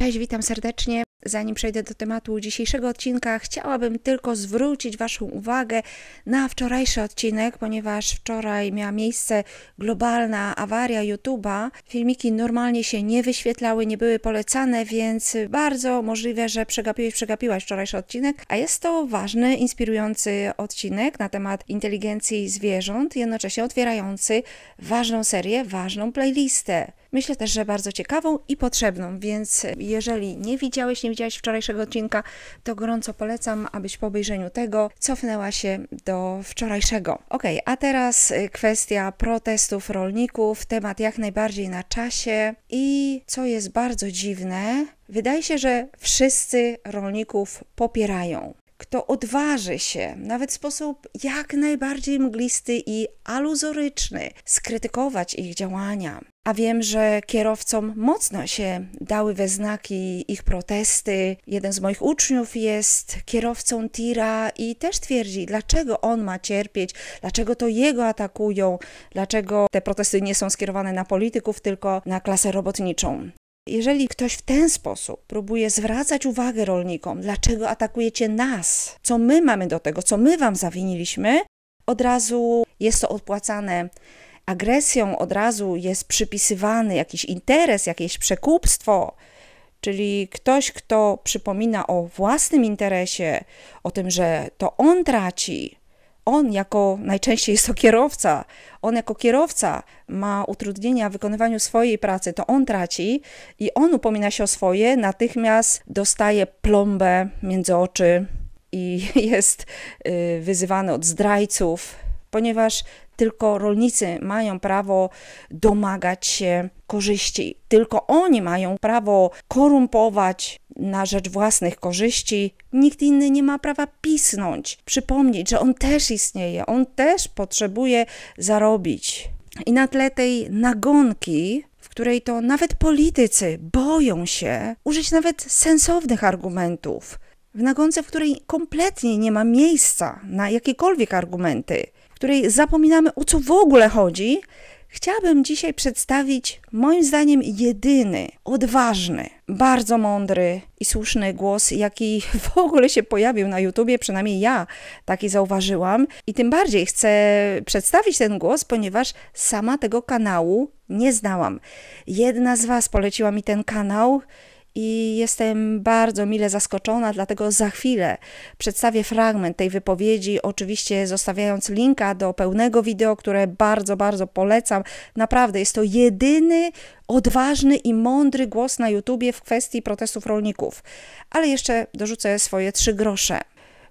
Cześć, witam serdecznie. Zanim przejdę do tematu dzisiejszego odcinka, chciałabym tylko zwrócić Waszą uwagę na wczorajszy odcinek, ponieważ wczoraj miała miejsce globalna awaria YouTube'a. Filmiki normalnie się nie wyświetlały, nie były polecane, więc bardzo możliwe, że przegapiłeś, przegapiłaś wczorajszy odcinek, a jest to ważny, inspirujący odcinek na temat inteligencji zwierząt, jednocześnie otwierający ważną serię, ważną playlistę. Myślę też, że bardzo ciekawą i potrzebną, więc jeżeli nie widziałeś, nie widziałeś wczorajszego odcinka, to gorąco polecam, abyś po obejrzeniu tego cofnęła się do wczorajszego. Ok, a teraz y, kwestia protestów rolników, temat jak najbardziej na czasie i co jest bardzo dziwne, Wydaje się, że wszyscy rolników popierają kto odważy się, nawet w sposób jak najbardziej mglisty i aluzoryczny, skrytykować ich działania. A wiem, że kierowcom mocno się dały we znaki ich protesty. Jeden z moich uczniów jest kierowcą tira i też twierdzi, dlaczego on ma cierpieć, dlaczego to jego atakują, dlaczego te protesty nie są skierowane na polityków, tylko na klasę robotniczą. Jeżeli ktoś w ten sposób próbuje zwracać uwagę rolnikom, dlaczego atakujecie nas, co my mamy do tego, co my wam zawiniliśmy, od razu jest to odpłacane agresją, od razu jest przypisywany jakiś interes, jakieś przekupstwo. Czyli ktoś, kto przypomina o własnym interesie, o tym, że to on traci, on jako najczęściej jest to kierowca, on jako kierowca ma utrudnienia w wykonywaniu swojej pracy, to on traci i on upomina się o swoje, natychmiast dostaje plombę między oczy i jest y, wyzywany od zdrajców, ponieważ tylko rolnicy mają prawo domagać się korzyści, tylko oni mają prawo korumpować na rzecz własnych korzyści. Nikt inny nie ma prawa pisnąć, przypomnieć, że on też istnieje, on też potrzebuje zarobić. I na tle tej nagonki w której to nawet politycy boją się użyć nawet sensownych argumentów. W nagonce, w której kompletnie nie ma miejsca na jakiekolwiek argumenty której zapominamy o co w ogóle chodzi, chciałabym dzisiaj przedstawić moim zdaniem jedyny, odważny, bardzo mądry i słuszny głos, jaki w ogóle się pojawił na YouTubie, przynajmniej ja taki zauważyłam. I tym bardziej chcę przedstawić ten głos, ponieważ sama tego kanału nie znałam. Jedna z Was poleciła mi ten kanał i jestem bardzo mile zaskoczona, dlatego za chwilę przedstawię fragment tej wypowiedzi, oczywiście zostawiając linka do pełnego wideo, które bardzo, bardzo polecam. Naprawdę jest to jedyny odważny i mądry głos na YouTubie w kwestii protestów rolników. Ale jeszcze dorzucę swoje trzy grosze.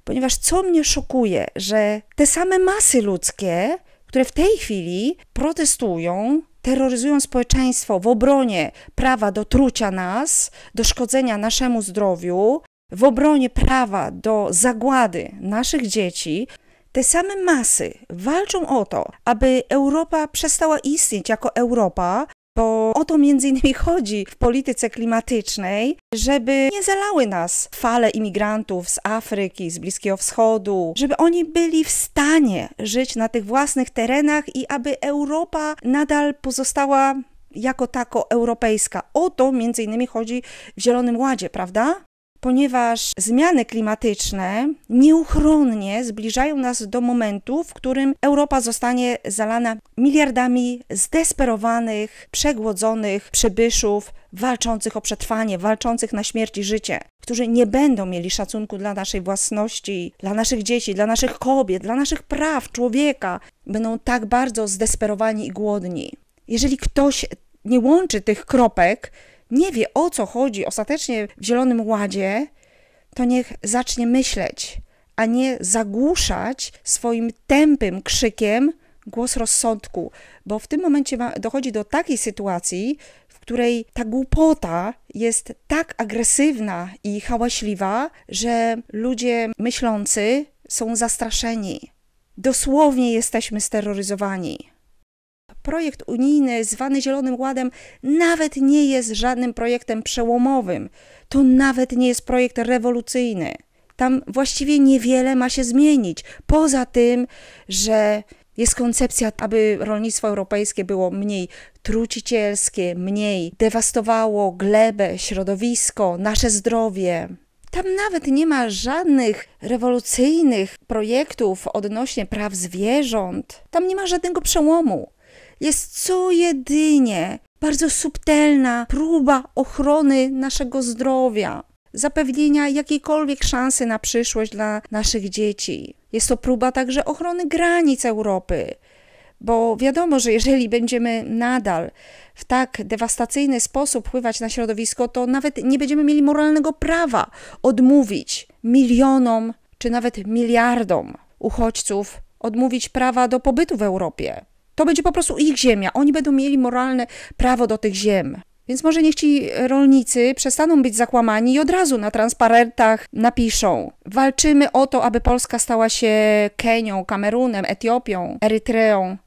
Ponieważ co mnie szokuje, że te same masy ludzkie, które w tej chwili protestują, terroryzują społeczeństwo w obronie prawa do trucia nas, do szkodzenia naszemu zdrowiu, w obronie prawa do zagłady naszych dzieci, te same masy walczą o to, aby Europa przestała istnieć jako Europa, bo o to między innymi chodzi w polityce klimatycznej, żeby nie zalały nas fale imigrantów z Afryki, z Bliskiego Wschodu, żeby oni byli w stanie żyć na tych własnych terenach i aby Europa nadal pozostała jako tako europejska. O to między innymi chodzi w Zielonym Ładzie, prawda? ponieważ zmiany klimatyczne nieuchronnie zbliżają nas do momentu, w którym Europa zostanie zalana miliardami zdesperowanych, przegłodzonych przybyszów, walczących o przetrwanie, walczących na śmierć i życie, którzy nie będą mieli szacunku dla naszej własności, dla naszych dzieci, dla naszych kobiet, dla naszych praw człowieka, będą tak bardzo zdesperowani i głodni. Jeżeli ktoś nie łączy tych kropek, nie wie o co chodzi ostatecznie w Zielonym Ładzie, to niech zacznie myśleć, a nie zagłuszać swoim tępym krzykiem głos rozsądku, bo w tym momencie dochodzi do takiej sytuacji, w której ta głupota jest tak agresywna i hałaśliwa, że ludzie myślący są zastraszeni. Dosłownie jesteśmy steroryzowani projekt unijny zwany Zielonym Ładem nawet nie jest żadnym projektem przełomowym. To nawet nie jest projekt rewolucyjny. Tam właściwie niewiele ma się zmienić. Poza tym, że jest koncepcja, aby rolnictwo europejskie było mniej trucicielskie, mniej dewastowało glebę, środowisko, nasze zdrowie. Tam nawet nie ma żadnych rewolucyjnych projektów odnośnie praw zwierząt. Tam nie ma żadnego przełomu jest co jedynie bardzo subtelna próba ochrony naszego zdrowia, zapewnienia jakiejkolwiek szansy na przyszłość dla naszych dzieci. Jest to próba także ochrony granic Europy, bo wiadomo, że jeżeli będziemy nadal w tak dewastacyjny sposób wpływać na środowisko, to nawet nie będziemy mieli moralnego prawa odmówić milionom czy nawet miliardom uchodźców odmówić prawa do pobytu w Europie. To będzie po prostu ich ziemia. Oni będą mieli moralne prawo do tych ziem. Więc może niech ci rolnicy przestaną być zakłamani i od razu na transparentach napiszą: Walczymy o to, aby Polska stała się Kenią, Kamerunem, Etiopią, Erytreą.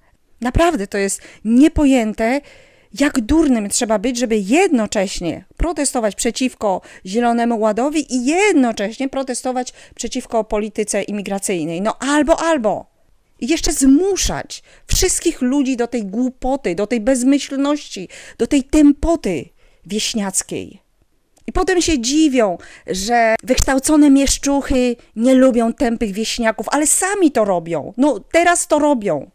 Naprawdę to jest niepojęte, jak durnym trzeba być, żeby jednocześnie protestować przeciwko Zielonemu Ładowi i jednocześnie protestować przeciwko polityce imigracyjnej. No albo, albo. I jeszcze zmuszać wszystkich ludzi do tej głupoty, do tej bezmyślności, do tej tempoty wieśniackiej. I potem się dziwią, że wykształcone mieszczuchy nie lubią tępych wieśniaków, ale sami to robią. No teraz to robią.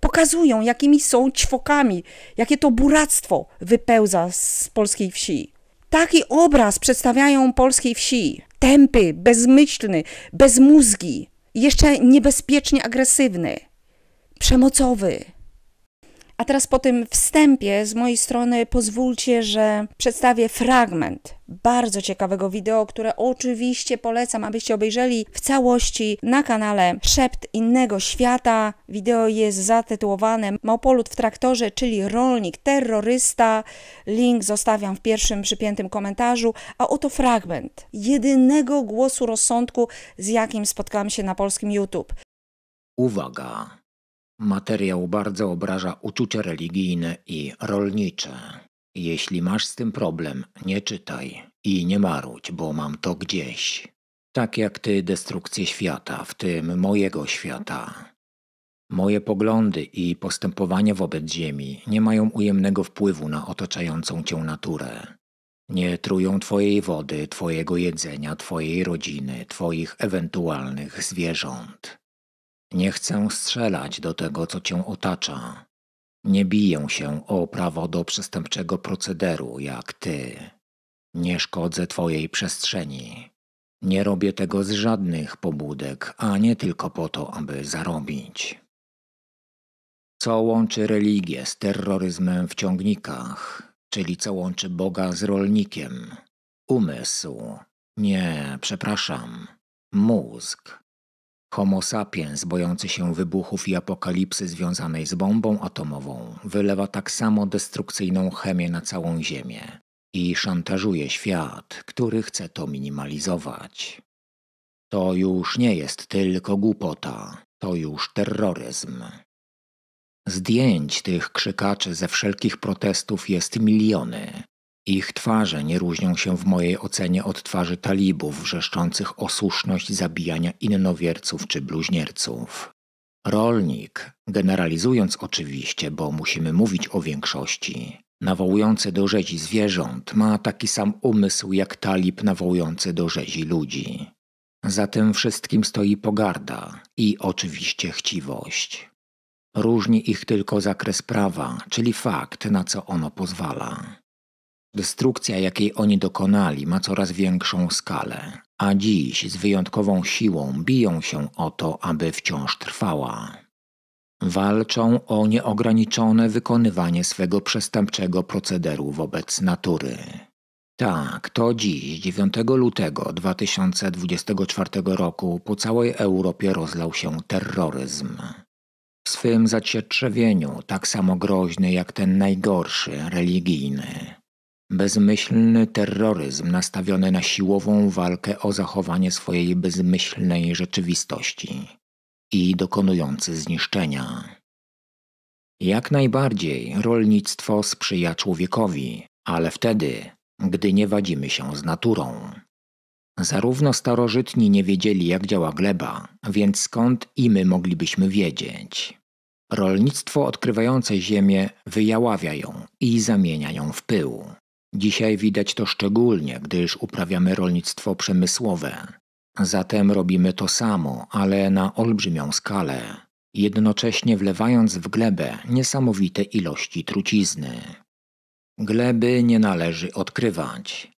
Pokazują, jakimi są ćwokami, jakie to buractwo wypełza z polskiej wsi. Taki obraz przedstawiają polskiej wsi. Tępy, bezmyślny, bez mózgi jeszcze niebezpiecznie agresywny, przemocowy. A teraz po tym wstępie z mojej strony pozwólcie, że przedstawię fragment bardzo ciekawego wideo, które oczywiście polecam, abyście obejrzeli w całości na kanale Szept Innego Świata. Wideo jest zatytułowane Małpolut w traktorze, czyli rolnik, terrorysta. Link zostawiam w pierwszym przypiętym komentarzu, a oto fragment jedynego głosu rozsądku, z jakim spotkałam się na polskim YouTube. Uwaga! Materiał bardzo obraża uczucia religijne i rolnicze. Jeśli masz z tym problem, nie czytaj i nie marudź, bo mam to gdzieś. Tak jak ty destrukcję świata, w tym mojego świata. Moje poglądy i postępowanie wobec Ziemi nie mają ujemnego wpływu na otaczającą cię naturę. Nie trują twojej wody, twojego jedzenia, twojej rodziny, twoich ewentualnych zwierząt. Nie chcę strzelać do tego, co cię otacza. Nie biję się o prawo do przestępczego procederu jak ty. Nie szkodzę twojej przestrzeni. Nie robię tego z żadnych pobudek, a nie tylko po to, aby zarobić. Co łączy religię z terroryzmem w ciągnikach, czyli co łączy Boga z rolnikiem? Umysł. Nie, przepraszam. Mózg. Homo sapiens, bojący się wybuchów i apokalipsy związanej z bombą atomową, wylewa tak samo destrukcyjną chemię na całą Ziemię i szantażuje świat, który chce to minimalizować. To już nie jest tylko głupota, to już terroryzm. Zdjęć tych krzykaczy ze wszelkich protestów jest miliony, ich twarze nie różnią się w mojej ocenie od twarzy talibów wrzeszczących o słuszność zabijania innowierców czy bluźnierców. Rolnik, generalizując oczywiście, bo musimy mówić o większości, nawołujący do rzezi zwierząt ma taki sam umysł jak talib nawołujący do rzezi ludzi. Za tym wszystkim stoi pogarda i oczywiście chciwość. Różni ich tylko zakres prawa, czyli fakt, na co ono pozwala. Destrukcja, jakiej oni dokonali, ma coraz większą skalę, a dziś z wyjątkową siłą biją się o to, aby wciąż trwała. Walczą o nieograniczone wykonywanie swego przestępczego procederu wobec natury. Tak, to dziś, 9 lutego 2024 roku, po całej Europie rozlał się terroryzm. W swym zacietrzewieniu tak samo groźny jak ten najgorszy, religijny. Bezmyślny terroryzm nastawiony na siłową walkę o zachowanie swojej bezmyślnej rzeczywistości i dokonujący zniszczenia. Jak najbardziej rolnictwo sprzyja człowiekowi, ale wtedy, gdy nie wadzimy się z naturą. Zarówno starożytni nie wiedzieli, jak działa gleba, więc skąd i my moglibyśmy wiedzieć? Rolnictwo odkrywające ziemię wyjaławia ją i zamienia ją w pył. Dzisiaj widać to szczególnie, gdyż uprawiamy rolnictwo przemysłowe. Zatem robimy to samo, ale na olbrzymią skalę, jednocześnie wlewając w glebę niesamowite ilości trucizny. Gleby nie należy odkrywać.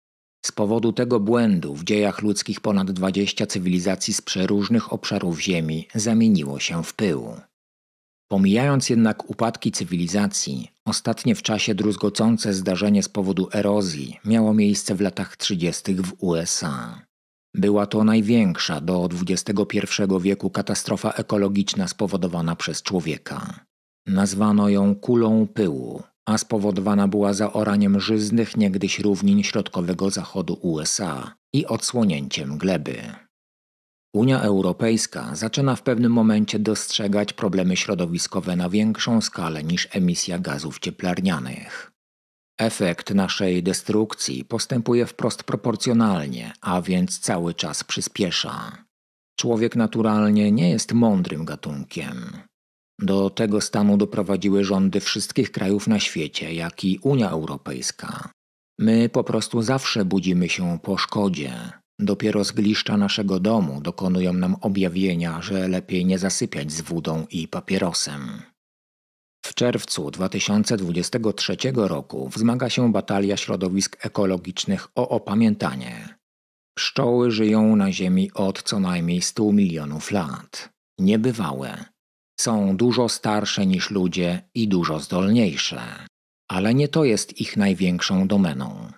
Z powodu tego błędu w dziejach ludzkich ponad 20 cywilizacji z przeróżnych obszarów Ziemi zamieniło się w pył. Pomijając jednak upadki cywilizacji, ostatnie w czasie druzgocące zdarzenie z powodu erozji miało miejsce w latach 30. w USA. Była to największa do XXI wieku katastrofa ekologiczna spowodowana przez człowieka. Nazwano ją kulą pyłu, a spowodowana była zaoraniem żyznych niegdyś równin środkowego zachodu USA i odsłonięciem gleby. Unia Europejska zaczyna w pewnym momencie dostrzegać problemy środowiskowe na większą skalę niż emisja gazów cieplarnianych. Efekt naszej destrukcji postępuje wprost proporcjonalnie, a więc cały czas przyspiesza. Człowiek naturalnie nie jest mądrym gatunkiem. Do tego stanu doprowadziły rządy wszystkich krajów na świecie, jak i Unia Europejska. My po prostu zawsze budzimy się po szkodzie. Dopiero z naszego domu dokonują nam objawienia, że lepiej nie zasypiać z wódą i papierosem. W czerwcu 2023 roku wzmaga się batalia środowisk ekologicznych o opamiętanie. Pszczoły żyją na Ziemi od co najmniej 100 milionów lat. Niebywałe. Są dużo starsze niż ludzie i dużo zdolniejsze. Ale nie to jest ich największą domeną.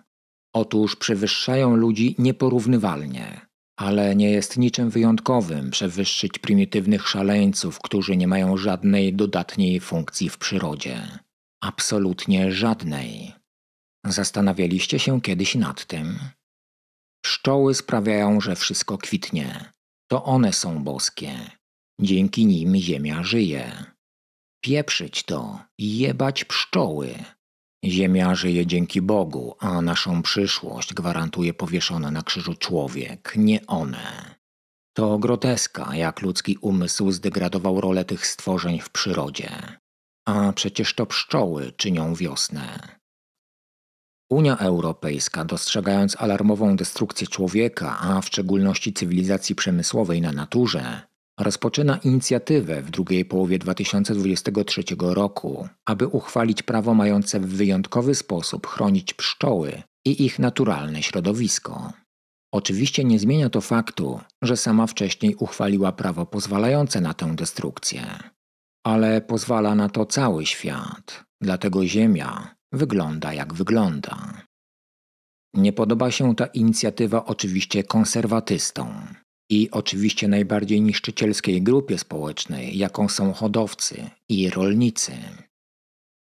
Otóż przewyższają ludzi nieporównywalnie, ale nie jest niczym wyjątkowym przewyższyć prymitywnych szaleńców, którzy nie mają żadnej dodatniej funkcji w przyrodzie. Absolutnie żadnej. Zastanawialiście się kiedyś nad tym? Pszczoły sprawiają, że wszystko kwitnie. To one są boskie. Dzięki nim ziemia żyje. Pieprzyć to i jebać pszczoły. Ziemia żyje dzięki Bogu, a naszą przyszłość gwarantuje powieszony na krzyżu człowiek, nie one. To groteska, jak ludzki umysł zdegradował rolę tych stworzeń w przyrodzie. A przecież to pszczoły czynią wiosnę. Unia Europejska, dostrzegając alarmową destrukcję człowieka, a w szczególności cywilizacji przemysłowej na naturze, rozpoczyna inicjatywę w drugiej połowie 2023 roku, aby uchwalić prawo mające w wyjątkowy sposób chronić pszczoły i ich naturalne środowisko. Oczywiście nie zmienia to faktu, że sama wcześniej uchwaliła prawo pozwalające na tę destrukcję. Ale pozwala na to cały świat, dlatego Ziemia wygląda jak wygląda. Nie podoba się ta inicjatywa oczywiście konserwatystom, i oczywiście najbardziej niszczycielskiej grupie społecznej, jaką są hodowcy i rolnicy.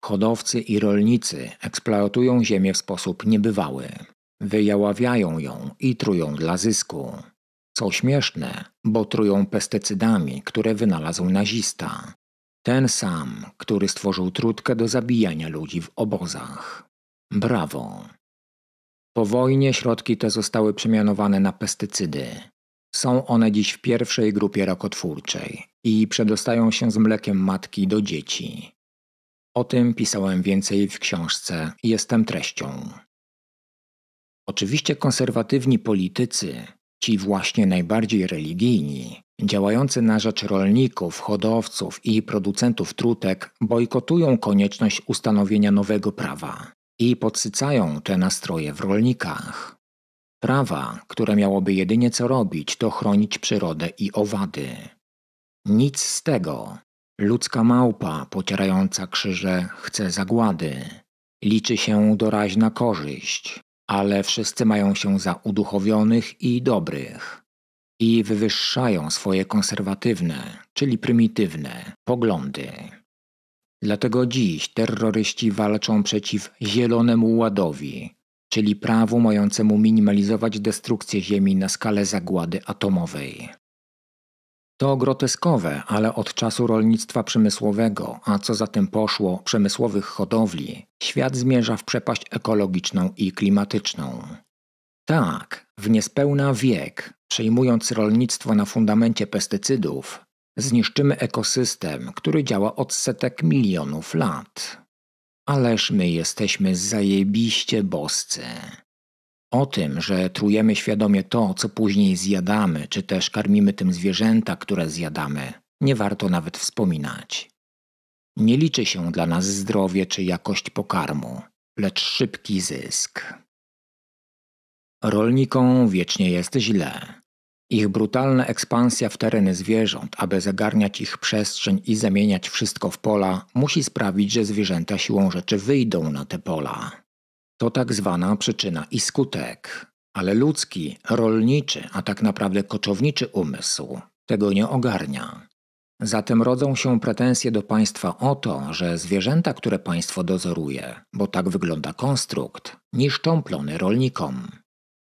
Hodowcy i rolnicy eksploatują ziemię w sposób niebywały, wyjaławiają ją i trują dla zysku. Co śmieszne, bo trują pestycydami, które wynalazł nazista. Ten sam, który stworzył trutkę do zabijania ludzi w obozach. Brawo! Po wojnie środki te zostały przemianowane na pestycydy, są one dziś w pierwszej grupie rakotwórczej i przedostają się z mlekiem matki do dzieci. O tym pisałem więcej w książce Jestem treścią. Oczywiście konserwatywni politycy, ci właśnie najbardziej religijni, działający na rzecz rolników, hodowców i producentów trutek, bojkotują konieczność ustanowienia nowego prawa i podsycają te nastroje w rolnikach. Prawa, które miałoby jedynie co robić, to chronić przyrodę i owady. Nic z tego. Ludzka małpa pocierająca krzyże chce zagłady. Liczy się doraźna korzyść, ale wszyscy mają się za uduchowionych i dobrych. I wywyższają swoje konserwatywne, czyli prymitywne, poglądy. Dlatego dziś terroryści walczą przeciw Zielonemu Ładowi, czyli prawu mającemu minimalizować destrukcję Ziemi na skalę zagłady atomowej. To groteskowe, ale od czasu rolnictwa przemysłowego, a co za tym poszło przemysłowych hodowli, świat zmierza w przepaść ekologiczną i klimatyczną. Tak, w niespełna wiek, przejmując rolnictwo na fundamencie pestycydów, zniszczymy ekosystem, który działa od setek milionów lat. Ależ my jesteśmy zajebiście boscy. O tym, że trujemy świadomie to, co później zjadamy, czy też karmimy tym zwierzęta, które zjadamy, nie warto nawet wspominać. Nie liczy się dla nas zdrowie czy jakość pokarmu, lecz szybki zysk. Rolnikom wiecznie jest źle. Ich brutalna ekspansja w tereny zwierząt, aby zagarniać ich przestrzeń i zamieniać wszystko w pola, musi sprawić, że zwierzęta siłą rzeczy wyjdą na te pola. To tak zwana przyczyna i skutek, ale ludzki, rolniczy, a tak naprawdę koczowniczy umysł tego nie ogarnia. Zatem rodzą się pretensje do państwa o to, że zwierzęta, które państwo dozoruje, bo tak wygląda konstrukt, niszczą plony rolnikom.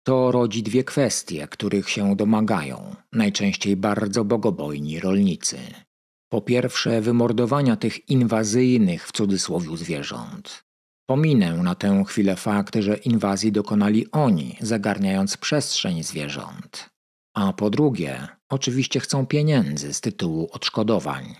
To rodzi dwie kwestie, których się domagają najczęściej bardzo bogobojni rolnicy. Po pierwsze, wymordowania tych inwazyjnych w cudzysłowie zwierząt. Pominę na tę chwilę fakt, że inwazji dokonali oni, zagarniając przestrzeń zwierząt. A po drugie, oczywiście chcą pieniędzy z tytułu odszkodowań.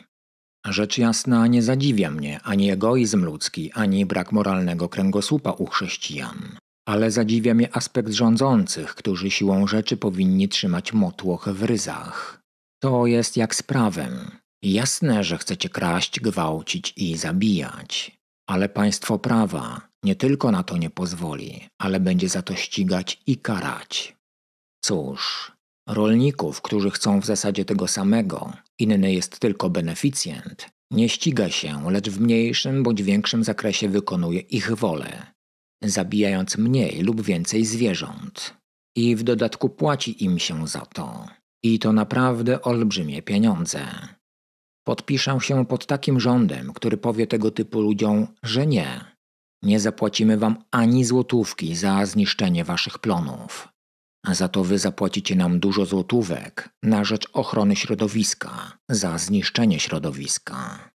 Rzecz jasna nie zadziwia mnie ani egoizm ludzki, ani brak moralnego kręgosłupa u chrześcijan ale zadziwia mnie aspekt rządzących, którzy siłą rzeczy powinni trzymać motłoch w ryzach. To jest jak z prawem. Jasne, że chcecie kraść, gwałcić i zabijać, ale państwo prawa nie tylko na to nie pozwoli, ale będzie za to ścigać i karać. Cóż, rolników, którzy chcą w zasadzie tego samego, inny jest tylko beneficjent, nie ściga się, lecz w mniejszym bądź większym zakresie wykonuje ich wolę zabijając mniej lub więcej zwierząt. I w dodatku płaci im się za to. I to naprawdę olbrzymie pieniądze. Podpiszę się pod takim rządem, który powie tego typu ludziom, że nie. Nie zapłacimy wam ani złotówki za zniszczenie waszych plonów. A za to wy zapłacicie nam dużo złotówek na rzecz ochrony środowiska, za zniszczenie środowiska.